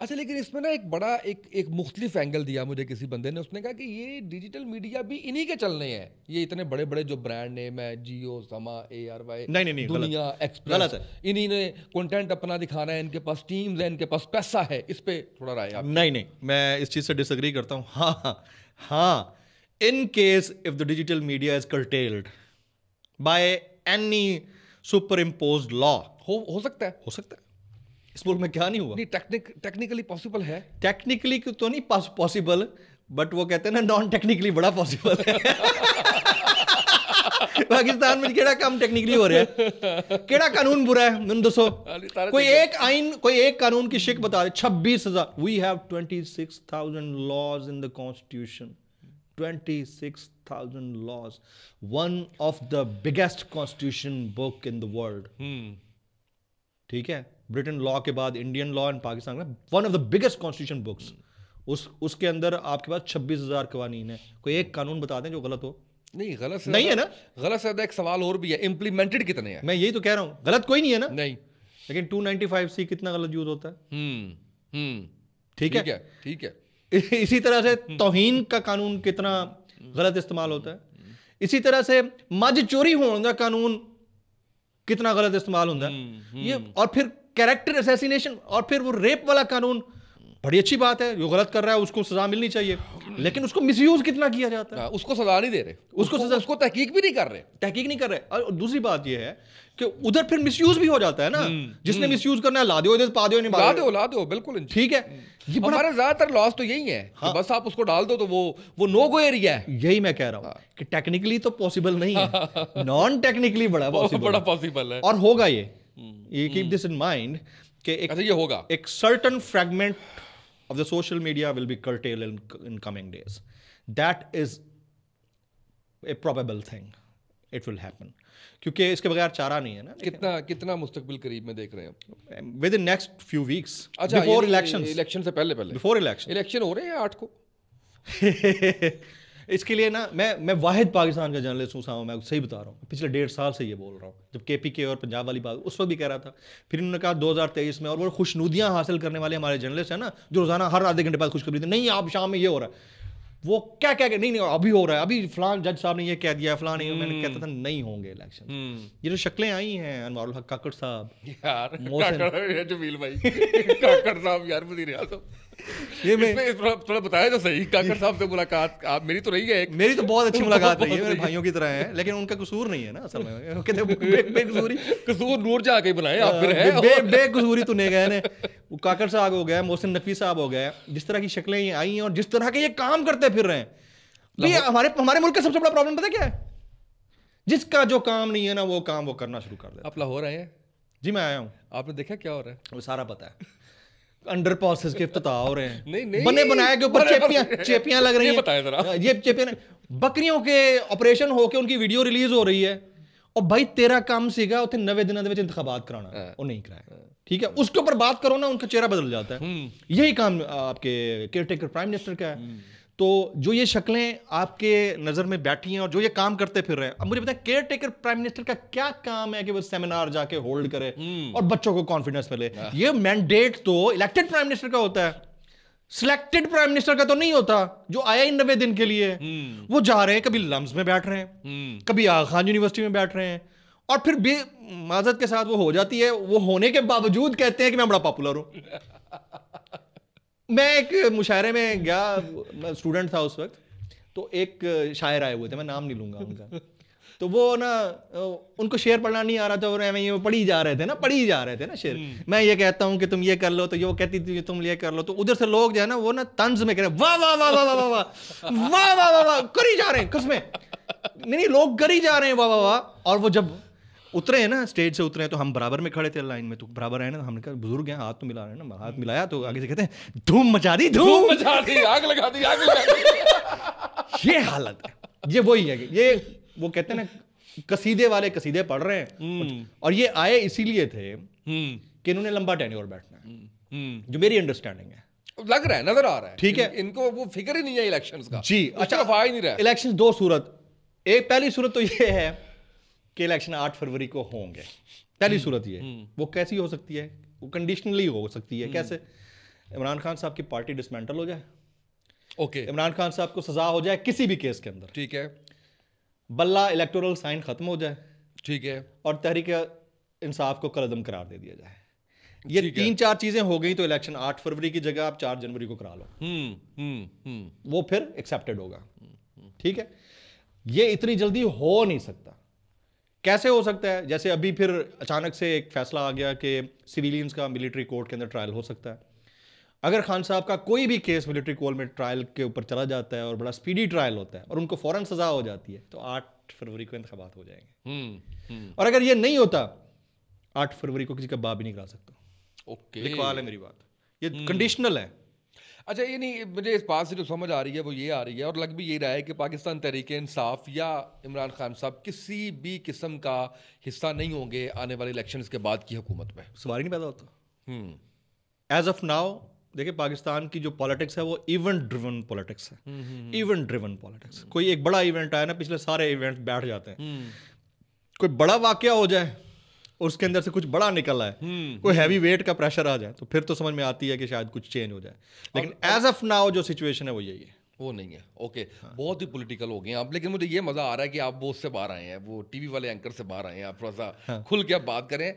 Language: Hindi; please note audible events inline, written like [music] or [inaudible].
अच्छा लेकिन इसमें ना एक बड़ा एक एक मुख्तलिफ एंगल दिया मुझे किसी बंदे ने उसने कहा कि ये डिजिटल मीडिया भी इन्हीं के चलने हैं ये इतने बड़े बड़े जो ब्रांड नेम है जियो समा ए आर वाई नहीं नहीं दुनिया एक्सप्रेस इन्हीं ने कंटेंट अपना दिखाना है इनके पास टीम्स है इनके पास पैसा है इस पर थोड़ा राय नहीं नहीं मैं इस चीज़ से डिसग्री करता हूँ हाँ हाँ in case if the digital media is curtailed by any super impose law हो सकता है हो सकता है इस मुल्क में क्या नहीं हुआ नहीं टेक्निक टेक्निकली पॉसिबल है टेक्निकली क्यों तो नहीं पॉसिबल बट वो कहते हैं ना नॉन टेक्निकली बड़ा पॉसिबल है [laughs] पाकिस्तान में केड़ा काम टेक्निकली हो रहा है केड़ा कानून बुरा है मैं दसो कोई एक आइन कोई एक कानून की शिक बता रहे छब्बीस हजार we have twenty six thousand laws in the constitution twenty six thousand laws one of the biggest constitution book in the world ठीक है ब्रिटेन लॉ के बाद इंडियन लॉ एंड पाकिस्तान का one of the biggest constitution books उस उसके अंदर आपके पास छब्बीस हज़ार कवानीन है कोई एक कानून बता दें जो गलत हो नहीं गलत नहीं है ना गलत से एक सवाल और भी है इम्प्लीमेंटेड कितने हैं मैं यही तो कह रहा हूँ गलत कोई नहीं है ना नहीं लेकिन 295 सी कितना गलत यूज होता हम्म, हम्म। है ठीक है ठीक है इसी तरह से हम्म। तोहन का कानून कितना गलत इस्तेमाल होता है इसी तरह से मज चोरी होने का कानून कितना गलत इस्तेमाल होता है हम्म, ये हम्म। और फिर कैरेक्टर असैसिनेशन और फिर वो रेप वाला कानून बड़ी अच्छी बात है जो गलत कर रहा है उसको सजा मिलनी चाहिए लेकिन उसको मिसयूज कितना किया जाता है हाँ, उसको सजा नहीं दे रहे उसको, सजा उसको तहकीक भी नहीं कर रहे तहकीक नहीं कर रहे और दूसरी बात यह है कि उधर फिर मिसयूज भी हो जाता है ना हम्म, जिसने मिसयूज हम्म। करना है ला दो इधर पा दो ला दो ला दो बिल्कुल ठीक है ये हमारा ज्यादातर लॉस तो यही है हाँ। बस आप उसको डाल दो तो वो वो नो गो एरिया है यही मैं कह रहा हूँ हाँ। कि टेक्निकली तो पॉसिबल नहीं है नॉन [laughs] टेक्निकली बड़ा पॉसिबल बड़ा पॉसिबल है और होगा ये हम्म। ये कीप दिस इन माइंड कि एक अच्छा, ये होगा एक certain fragment of the social media will be curtailed in, in coming days. That is a probable thing. It will happen क्योंकि इसके बगैर चारा नहीं है ना कितना कितना मुस्तकबिल करीब में देख रहे हैं आप within next few weeks अच्छा बिफोर इलेक्शन इलेक्शन से पहले पहले बिफोर इलेक्शन इलेक्शन हो रहे हैं आठ को इसके लिए ना मैं मैं वाहिद पाकिस्तान का जर्नलिस्ट हूँ साहब मैं सही बता रहा हूँ पिछले डेढ़ साल से ये बोल रहा हूँ जब के पी के और पंजाब वाली बात उस वक्त भी कह रहा था फिर उन्होंने कहा दो हज़ार तेईस में और वो खुशनुदियाँ हासिल करने वाले हमारे जर्नलिस्ट हैं ना जो रोज़ाना हर आधे घंटे बाद खुशखबरी थी नहीं आप शाम में ये हो रहा है वो क्या क्या नहीं नहीं अभी हो रहा है अभी फलान जज साहब ने ये कह दिया फलान मैंने कहता था नहीं होंगे इलेक्शन हम्म। ये जो शक्लें आई हैं अनवर काकड़ साहब यार काकड़ जमील भाई [laughs] काकड़ साहब यार ये मैं थोड़ा बताया तो सही काकर साहब से मुलाकात आप मेरी तो रही है एक मेरी तो बहुत अच्छी [laughs] मुलाकात रही है मेरे भाइयों की तरह है लेकिन उनका कसूर नहीं है ना असल में [laughs] बेकसूरी कसूर नूर जा के बुलाए आप फिर है बेकसूरी तो नहीं गए ने वो काकर साहब हो गए मोहसिन नकवी साहब हो गए जिस तरह की शक्लें ये आई हैं और जिस तरह के ये काम करते फिर रहे हैं तो ये हमारे हमारे मुल्क का सबसे बड़ा प्रॉब्लम पता क्या है जिसका जो काम नहीं है ना वो काम वो करना शुरू कर दे आप लाहौर आए हैं जी मैं आया हूँ आपने देखा क्या हो रहा है वो सारा पता है अंडर पासेस के अफ्ताह हो रहे हैं नहीं नहीं बने बनाए के ऊपर चेपियां चेपियां लग रही हैं हाँ, ये चेपियां बकरियों के ऑपरेशन होके उनकी वीडियो रिलीज हो रही है और भाई तेरा काम सीगा ਉੱਥੇ नवे ਦਿਨਾਂ ਦੇ ਵਿੱਚ ਇੰਤਖਾਬਾਤ ਕਰਾਉਣਾ ਉਹ ਨਹੀਂ ਕਰਾਇਆ ठीक है उसके ऊपर बात करो ना उनका चेहरा बदल जाता है हम्म। यही काम आपके केयर टेकर प्राइम मिनिस्टर का है हम्म। तो जो ये शक्लें आपके नज़र में बैठी हैं और जो ये काम करते फिर रहे हैं अब मुझे बताएं केयर टेकर प्राइम मिनिस्टर का क्या काम है कि वो सेमिनार जाके होल्ड करे हम्म। और बच्चों को कॉन्फिडेंस मिले हाँ। ये मैंडेट तो इलेक्टेड प्राइम मिनिस्टर का होता है सिलेक्टेड प्राइम मिनिस्टर का तो नहीं होता जो आया ही नब्बे दिन के लिए हम्म। वो जा रहे हैं कभी लम्स में बैठ रहे हैं हम्म। कभी आगा खान यूनिवर्सिटी में बैठ रहे हैं और फिर भी माजत के साथ वो हो जाती है वो होने के बावजूद कहते हैं कि मैं बड़ा पॉपुलर हूं [laughs] मैं एक मुशायरे में गया स्टूडेंट था उस वक्त तो एक शायर आए हुए थे मैं नाम नहीं लूंगा उनका तो वो ना उनको शेर पढ़ना नहीं आ रहा था और मैं ये ही जा रहे थे ना पढ़ी जा रहे थे ना शेर मैं ये कहता हूँ कि तुम ये कर लो तो ये कहती थी तुम ये कर लो तो उधर से लोग जो है ना वो ना तंज में कह रहे वाह वाह वाह वाह वाह वाह वाह वाह वाह वाह करी जा रहे हैं कसमें नहीं नहीं लोग करी जा रहे हैं वाह वाह वाह और वो जब उतरे हैं ना स्टेज से उतरे हैं तो हम बराबर में खड़े थे लाइन में तो बराबर है ना तो हमने कहा बुजुर्ग हैं हाथ तो मिला रहे हैं ना हाथ हम्म। मिलाया तो आगे से कहते हैं धूम मचा दी धूम मचा दी आग लगा दी आग लगा दी [laughs] ये हालत है ये वही है ये वो कहते हैं ना कसीदे वाले कसीदे पढ़ रहे हैं हम्म। और ये आए इसीलिए थे हम्म। कि इन्होंने लंबा टेन्योर बैठना है जो मेरी अंडरस्टैंडिंग है लग रहा है नजर आ रहा है ठीक है इनको वो फिक्र ही नहीं है इलेक्शंस का जी अच्छा आ ही नहीं रहा इलेक्शन दो सूरत एक पहली सूरत तो ये है कि इलेक्शन आठ फरवरी को होंगे पहली हम्म, सूरत ये हम्म। वो कैसी हो सकती है वो कंडीशनली हो सकती है हम्म। कैसे इमरान खान साहब की पार्टी डिसमेंटल हो जाए ओके okay. इमरान खान साहब को सजा हो जाए किसी भी केस के अंदर ठीक है बल्ला इलेक्टोरल साइन खत्म हो जाए ठीक है और तहरीक इंसाफ को कलदम करार दे दिया जाए ये तीन चार चीजें हो गई तो इलेक्शन आठ फरवरी की जगह आप चार जनवरी को करा लो हम्म हम्म वो फिर एक्सेप्टेड होगा ठीक है ये इतनी जल्दी हो नहीं सकता कैसे हो सकता है जैसे अभी फिर अचानक से एक फैसला आ गया कि सिविलियंस का मिलिट्री कोर्ट के अंदर ट्रायल हो सकता है अगर खान साहब का कोई भी केस मिलिट्री कोर्ट में ट्रायल के ऊपर चला जाता है और बड़ा स्पीडी ट्रायल होता है और उनको फ़ौरन सज़ा हो जाती है तो आठ फरवरी को इंतबात हो जाएंगे हम्म, हम्म। और अगर ये नहीं होता आठ फरवरी को किसी का बाप भी नहीं करा सकता ओके लिखवा है मेरी बात ये कंडीशनल हम्म। है अच्छा ये नहीं मुझे इस बात से जो समझ आ रही है वो ये आ रही है और लग भी यही रहा है कि पाकिस्तान तहरीक इंसाफ या इमरान खान साहब किसी भी किस्म का हिस्सा नहीं होंगे आने वाले इलेक्शन के बाद की हुकूमत में सवाल नहीं पैदा होता एज ऑफ नाउ देखिए पाकिस्तान की जो पॉलिटिक्स है वो इवेंट ड्रिवन पॉलिटिक्स है इवेंट ड्रिवन पॉलिटिक्स कोई एक बड़ा इवेंट आया ना पिछले सारे इवेंट बैठ जाते हैं हम्म। कोई बड़ा वाक्य हो जाए और उसके अंदर से कुछ बड़ा निकल रहा है हम्म। कोई हैवी वेट का प्रेशर आ जाए तो फिर तो समझ में आती है कि शायद कुछ चेंज हो जाए लेकिन एज ऑफ नाउ जो सिचुएशन है वो यही है वो नहीं है ओके हाँ। बहुत ही पॉलिटिकल हो गए आप लेकिन मुझे ये मज़ा आ रहा है कि आप वो उससे बाहर आए हैं वो टीवी वाले एंकर से बाहर आए हैं आप थोड़ा सा हाँ। खुल के आप बात करें